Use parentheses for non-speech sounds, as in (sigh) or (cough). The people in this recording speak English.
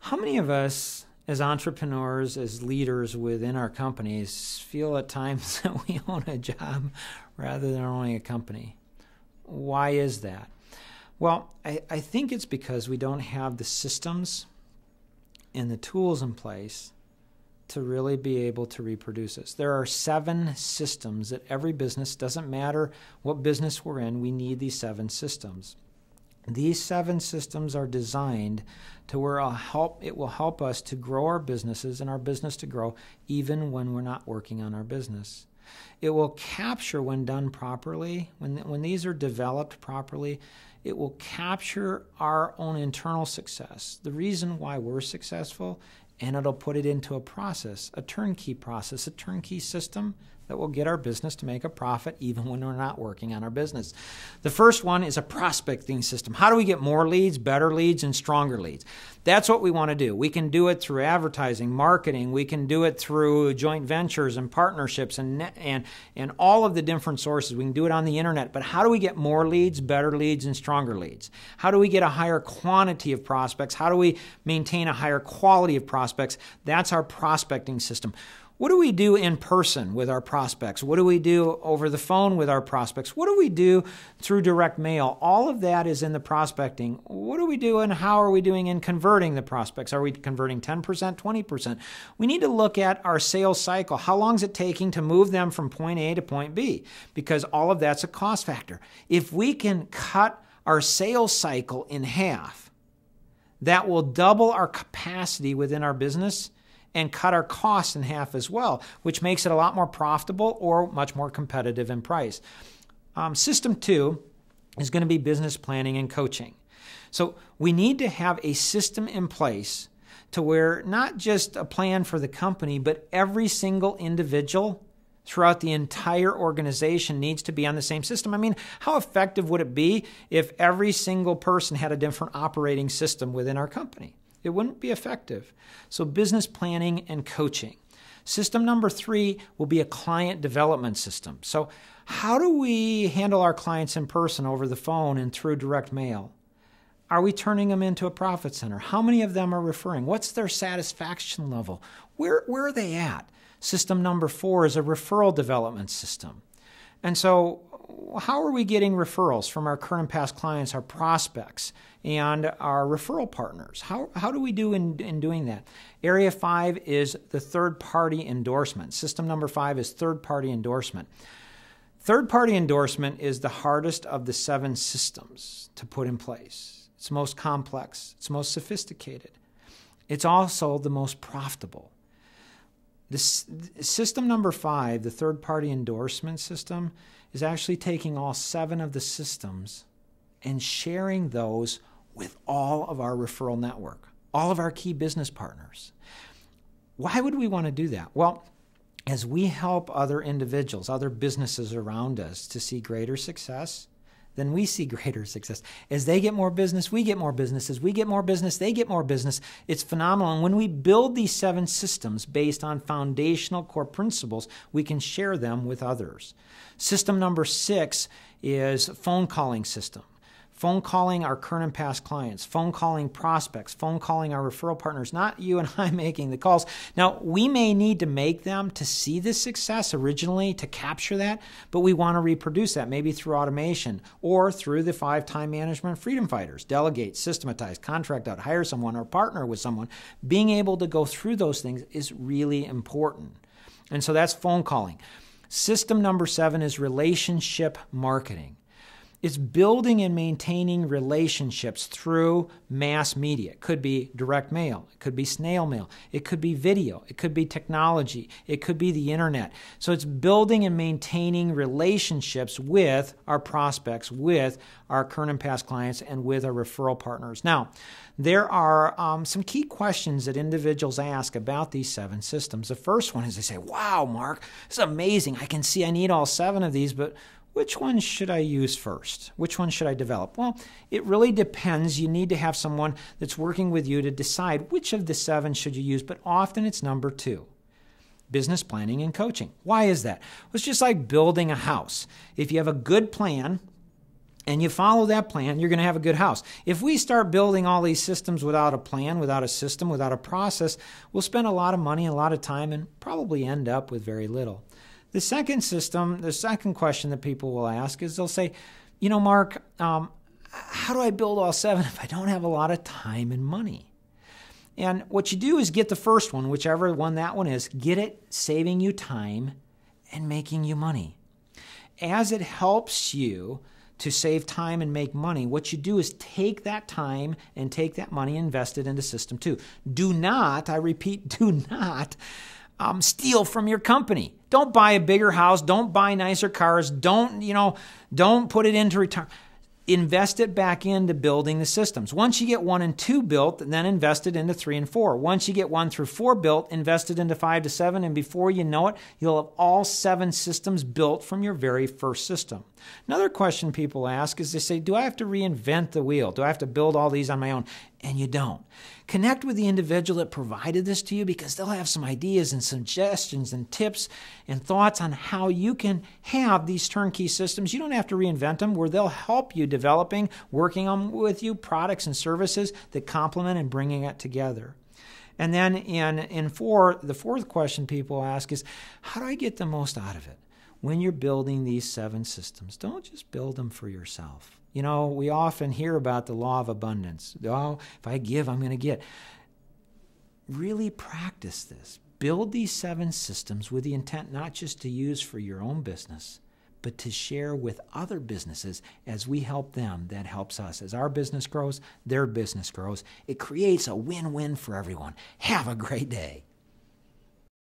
How many of us, as entrepreneurs, as leaders within our companies, feel at times (laughs) that we own a job rather than owning a company? Why is that? Well, I, I think it's because we don't have the systems and the tools in place to really be able to reproduce this. There are seven systems that every business, doesn't matter what business we're in, we need these seven systems. These seven systems are designed to where help, it will help us to grow our businesses and our business to grow even when we're not working on our business. It will capture when done properly, when, when these are developed properly, it will capture our own internal success, the reason why we're successful, and it'll put it into a process, a turnkey process, a turnkey system that will get our business to make a profit even when we're not working on our business. The first one is a prospecting system. How do we get more leads, better leads, and stronger leads? That's what we want to do. We can do it through advertising, marketing, we can do it through joint ventures and partnerships and, and, and all of the different sources. We can do it on the internet, but how do we get more leads, better leads, and stronger leads? How do we get a higher quantity of prospects? How do we maintain a higher quality of prospects? That's our prospecting system. What do we do in person with our prospects? What do we do over the phone with our prospects? What do we do through direct mail? All of that is in the prospecting. What do we do and how are we doing in converting the prospects? Are we converting 10%, 20%? We need to look at our sales cycle. How long is it taking to move them from point A to point B? Because all of that's a cost factor. If we can cut our sales cycle in half, that will double our capacity within our business and cut our costs in half as well, which makes it a lot more profitable or much more competitive in price. Um, system two is going to be business planning and coaching. So we need to have a system in place to where not just a plan for the company, but every single individual throughout the entire organization needs to be on the same system. I mean, how effective would it be if every single person had a different operating system within our company? It wouldn't be effective. So, business planning and coaching. System number three will be a client development system. So, how do we handle our clients in person over the phone and through direct mail? Are we turning them into a profit center? How many of them are referring? What's their satisfaction level? Where, where are they at? System number four is a referral development system. And so how are we getting referrals from our current and past clients, our prospects, and our referral partners? How, how do we do in, in doing that? Area five is the third party endorsement. System number five is third party endorsement. Third party endorsement is the hardest of the seven systems to put in place. It's most complex, it's most sophisticated, it's also the most profitable. This system number five, the third party endorsement system, is actually taking all seven of the systems and sharing those with all of our referral network, all of our key business partners. Why would we want to do that? Well, as we help other individuals, other businesses around us to see greater success, then we see greater success. As they get more business, we get more business. As we get more business, they get more business. It's phenomenal. And when we build these seven systems based on foundational core principles, we can share them with others. System number six is phone calling system phone calling our current and past clients, phone calling prospects, phone calling our referral partners, not you and (laughs) I making the calls. Now, we may need to make them to see this success originally to capture that, but we want to reproduce that maybe through automation or through the five time management freedom fighters delegate, systematize, contract out, hire someone, or partner with someone. Being able to go through those things is really important. And so that's phone calling. System number seven is relationship marketing. It's building and maintaining relationships through mass media. It could be direct mail, it could be snail mail, it could be video, it could be technology, it could be the internet. So it's building and maintaining relationships with our prospects, with our current and past clients, and with our referral partners. Now, there are um, some key questions that individuals ask about these seven systems. The first one is they say, Wow, Mark, this is amazing. I can see I need all seven of these, but which one should I use first? Which one should I develop? Well, it really depends. You need to have someone that's working with you to decide which of the seven should you use, but often it's number two business planning and coaching. Why is that? Well, it's just like building a house. If you have a good plan, and you follow that plan, you're going to have a good house. If we start building all these systems without a plan, without a system, without a process, we'll spend a lot of money, a lot of time, and probably end up with very little. The second system, the second question that people will ask is they'll say, you know, Mark, um, how do I build all seven if I don't have a lot of time and money? And what you do is get the first one, whichever one that one is, get it saving you time and making you money. As it helps you to save time and make money, what you do is take that time and take that money and invest it into system two. Do not, I repeat, (laughs) do not um, steal from your company. Don't buy a bigger house. Don't buy nicer cars. Don't, you know, don't put it into retirement. Invest it back into building the systems. Once you get one and two built, then invest it into three and four. Once you get one through four built, invest it into five to seven. And before you know it, you'll have all seven systems built from your very first system. Another question people ask is they say, Do I have to reinvent the wheel? Do I have to build all these on my own? And you don't. Connect with the individual that provided this to you because they'll have some ideas and suggestions and tips and thoughts on how you can have these turnkey systems. You don't have to reinvent them, where they'll help you developing, working on with you products and services that complement and bringing it together. And then in, in four, the fourth question people ask is, How do I get the most out of it? when you're building these seven systems, don't just build them for yourself. You know, we often hear about the law of abundance. Oh, if I give, I'm going to get. Really practice this. Build these seven systems with the intent not just to use for your own business, but to share with other businesses as we help them. That helps us. As our business grows, their business grows. It creates a win win for everyone. Have a great day.